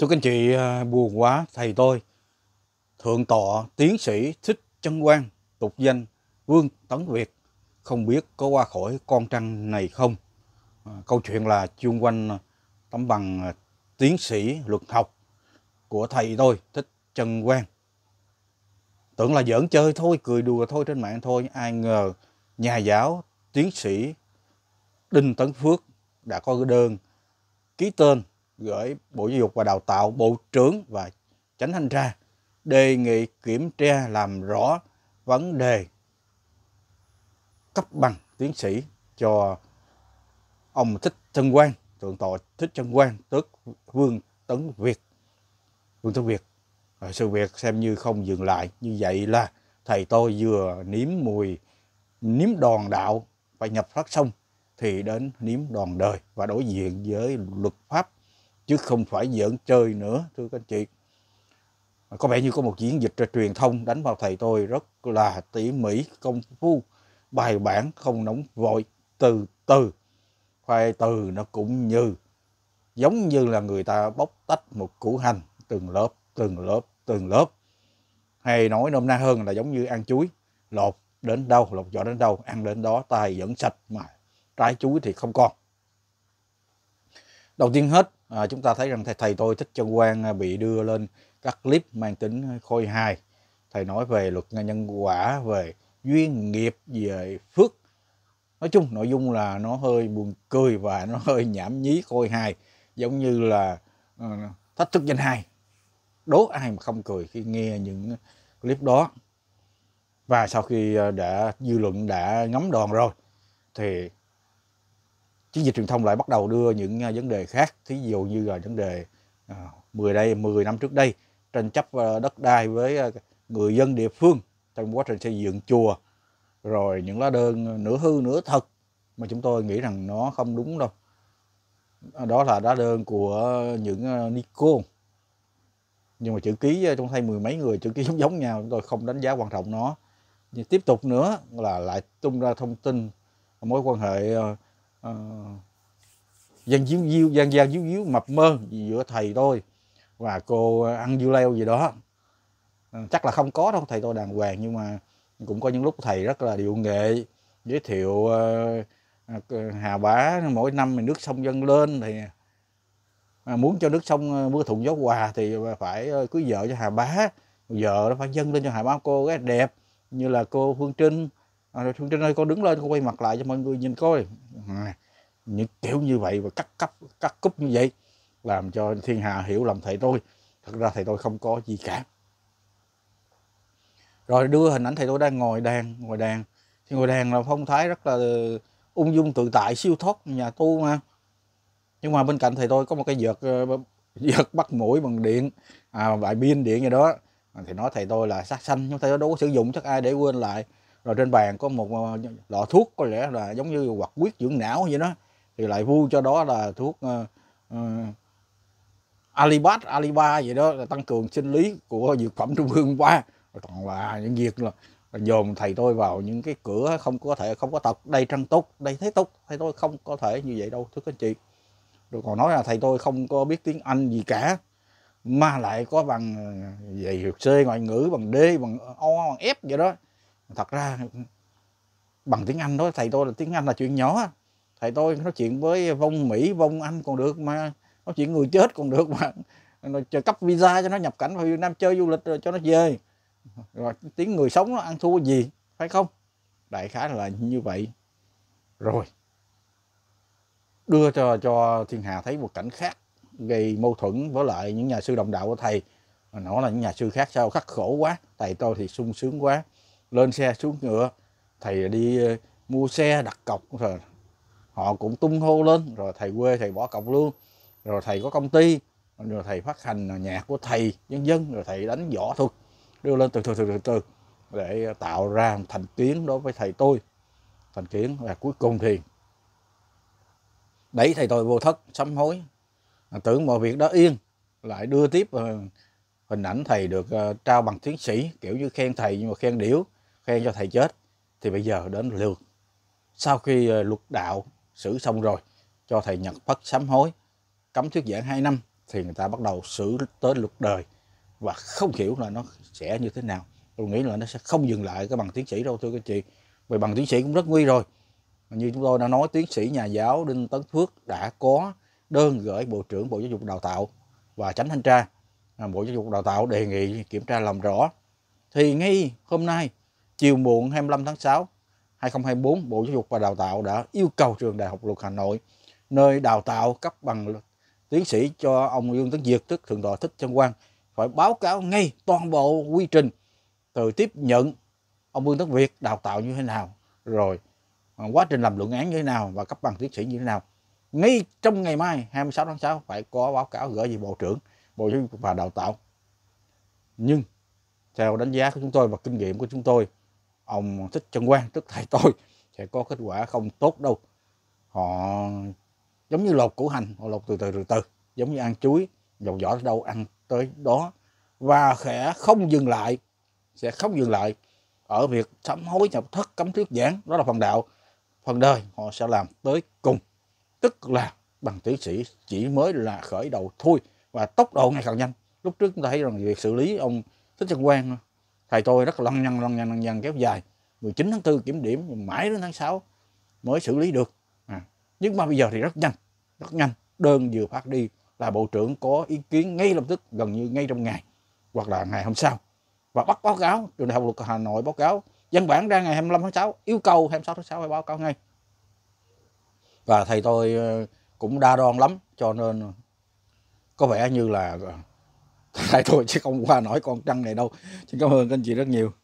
Thưa các anh chị, à, buồn quá, thầy tôi, Thượng tọa tiến sĩ Thích Chân Quang, tục danh Vương Tấn Việt, không biết có qua khỏi con trăng này không? À, câu chuyện là chung quanh à, tấm bằng tiến sĩ luật học của thầy tôi, Thích Chân Quang. Tưởng là giỡn chơi thôi, cười đùa thôi trên mạng thôi, ai ngờ nhà giáo tiến sĩ Đinh Tấn Phước đã có đơn ký tên gửi Bộ Giáo dục và Đào tạo, Bộ trưởng và Chánh Thanh tra đề nghị kiểm tra làm rõ vấn đề cấp bằng tiến sĩ cho ông Thích Trân Quang, Thượng tọa Thích Trân Quang, tức Vương Tấn Việt. Vương Tấn Việt, à, sự việc xem như không dừng lại. Như vậy là thầy tôi vừa nếm mùi, nếm đòn đạo và nhập thoát xong thì đến nếm đòn đời và đối diện với luật pháp chứ không phải giỡn chơi nữa thưa các anh chị có vẻ như có một diễn dịch truyền thông đánh vào thầy tôi rất là tỉ mỉ công phu bài bản không nóng vội từ từ khoai từ nó cũng như giống như là người ta bóc tách một củ hành từng lớp từng lớp từng lớp hay nói nôm na hơn là giống như ăn chuối lột đến đâu lột vỏ đến đâu ăn đến đó tay vẫn sạch mà trái chuối thì không còn đầu tiên hết à, chúng ta thấy rằng thầy, thầy tôi Thích Trân Quang à, bị đưa lên các clip mang tính khôi hài. Thầy nói về luật nhân quả, về duyên nghiệp, về phước. Nói chung nội dung là nó hơi buồn cười và nó hơi nhảm nhí khôi hài, giống như là uh, thách thức danh hài. Đố ai mà không cười khi nghe những clip đó. Và sau khi à, đã dư luận đã ngắm đòn rồi thì chiến dịch truyền thông lại bắt đầu đưa những à, vấn đề khác thí dụ như là vấn đề 10 à, đây 10 năm trước đây tranh chấp à, đất đai với người dân địa phương trong quá trình xây dựng chùa rồi những lá đơn nửa hư nửa thật mà chúng tôi nghĩ rằng nó không đúng đâu đó là lá đơn của những Nikon nhưng mà chữ ký trong thay mười mấy người chữ ký giống giống nhau chúng tôi không đánh giá quan trọng nó nhưng tiếp tục nữa là lại tung ra thông tin mối quan hệ Ờ. dân gian díu díu dân gian díu díu mập mơ giữa thầy tôi và cô ăn dưa leo gì đó uh, chắc là không có đâu thầy tôi đàng hoàng nhưng mà cũng có những lúc thầy rất là điệu nghệ giới thiệu uh, hà bá mỗi năm mình nước sông dân lên thì à, muốn cho nước sông mưa thuận gió hòa thì phải cưới vợ cho hà bá vợ nó phải dâng lên cho hà bá cô gái đẹp như là cô phương trinh À, rồi xuống trên đây, con đứng lên con quay mặt lại cho mọi người nhìn coi à, những kiểu như vậy và cắt cấp cắt cúp như vậy làm cho thiên hạ hiểu lầm thầy tôi thật ra thầy tôi không có gì cả rồi đưa hình ảnh thầy tôi đang ngồi đàn ngồi đàn thì ngồi đàn là phong thái rất là ung dung tự tại siêu thoát nhà tu mà nhưng mà bên cạnh thầy tôi có một cái vợt ờ, vợt bắt mũi bằng điện à, vài pin điện gì đó thì nói thầy tôi là sát sanh nhưng thầy tôi đâu có sử dụng chắc ai để quên lại rồi trên bàn có một ờ, lọ thuốc có lẽ là giống như hoạt huyết dưỡng não vậy đó thì lại vui cho đó là thuốc uh, ờ, uh, ờ, Alibat, Aliba vậy đó là tăng cường sinh lý của dược phẩm Trung ương qua toàn là những việc là, là dồn thầy tôi vào những cái cửa không có thể không có thật đây trăng túc đây thế túc thầy tôi không có thể như vậy đâu thưa các anh chị rồi còn nói là thầy tôi không có biết tiếng Anh gì cả mà lại có bằng về C ngoại ngữ bằng D bằng O bằng F vậy đó thật ra bằng tiếng anh đó thầy tôi là tiếng anh là chuyện nhỏ thầy tôi nói chuyện với vong mỹ vong anh còn được mà nói chuyện người chết còn được mà rồi chờ cấp visa cho nó nhập cảnh vào Việt Nam chơi du lịch rồi cho nó về rồi tiếng người sống nó ăn thua gì phải không đại khái là như vậy rồi đưa cho cho thiên Hà thấy một cảnh khác gây mâu thuẫn với lại những nhà sư đồng đạo của thầy nó là những nhà sư khác sao khắc khổ quá thầy tôi thì sung sướng quá lên xe xuống ngựa thầy đi ờ, mua xe đặt cọc rồi họ cũng tung hô lên rồi thầy quê thầy bỏ cọc luôn rồi thầy có công ty rồi thầy phát hành nhạc của thầy nhân dân rồi thầy đánh võ thuật đưa lên từ từ từ từ từ để tạo ra thành kiến đối với thầy tôi thành kiến và cuối cùng thì đẩy thầy tôi vô thất sám hối tưởng mọi việc đó yên lại đưa tiếp ờ, hình ảnh thầy được ờ, trao bằng tiến sĩ kiểu như khen thầy nhưng mà khen điểu khen cho thầy chết thì bây giờ đến lượt sau khi ờ, luật đạo xử xong rồi cho thầy Nhật Phất sám hối cấm thuyết giảng 2 năm thì người ta bắt đầu xử tới luật đời và không hiểu là nó sẽ như thế nào tôi nghĩ là nó sẽ không dừng lại cái bằng tiến sĩ đâu thưa các chị vì bằng tiến sĩ cũng rất nguy rồi như chúng tôi đã nói tiến sĩ nhà giáo Đinh Tấn Phước đã có đơn gửi Bộ trưởng Bộ Giáo dục Đào tạo và tránh Thanh tra Bộ Giáo dục Đào tạo đề nghị kiểm tra làm rõ thì ngay hôm nay chiều muộn 25 tháng 6 2024, Bộ Giáo dục và Đào tạo đã yêu cầu trường Đại học Luật Hà Nội, nơi đào tạo cấp bằng tiến sĩ cho ông Dương Tấn Diệt, tức Thượng tọa Thích Trân Quang, phải báo cáo ngay toàn bộ quy trình từ tiếp nhận ông Vương Tấn Việt đào tạo như thế nào, rồi quá trình làm luận án như thế nào và cấp bằng tiến sĩ như thế nào. Ngay trong ngày mai 26 tháng 6 phải có báo cáo gửi về Bộ trưởng, Bộ Giáo dục và Đào tạo. Nhưng theo đánh giá của chúng tôi và kinh nghiệm của chúng tôi ông Thích Trân Quang tức thầy tôi sẽ có kết quả không tốt đâu họ giống như lột củ hành họ lột từ từ từ từ giống như ăn chuối dầu vỏ tới đâu ăn tới đó và sẽ không dừng lại sẽ không dừng lại ở việc sám hối nhập thất cấm thuyết giảng đó là phần đạo phần đời họ sẽ làm tới cùng tức là bằng tiến sĩ chỉ mới là khởi đầu thôi và tốc độ ngày càng nhanh lúc trước chúng ta thấy rằng việc xử lý ông thích trân quang thầy tôi rất lăn nhăn lăn nhăn lăn nhăn kéo dài 19 tháng 4 kiểm điểm mãi đến tháng 6 mới xử lý được à. nhưng mà bây giờ thì rất nhanh rất nhanh đơn vừa phát đi là bộ trưởng có ý kiến ngay lập tức gần như ngay trong ngày hoặc là ngày hôm sau và bắt báo cáo trường đại học luật hà nội báo cáo văn bản ra ngày 25 tháng 6 yêu cầu 26 tháng 6 phải báo cáo ngay và thầy tôi ờ, cũng đa đoan lắm cho nên có vẻ như là ờ, tại thôi chứ không qua nổi con trăng này đâu xin cảm ơn các anh chị rất nhiều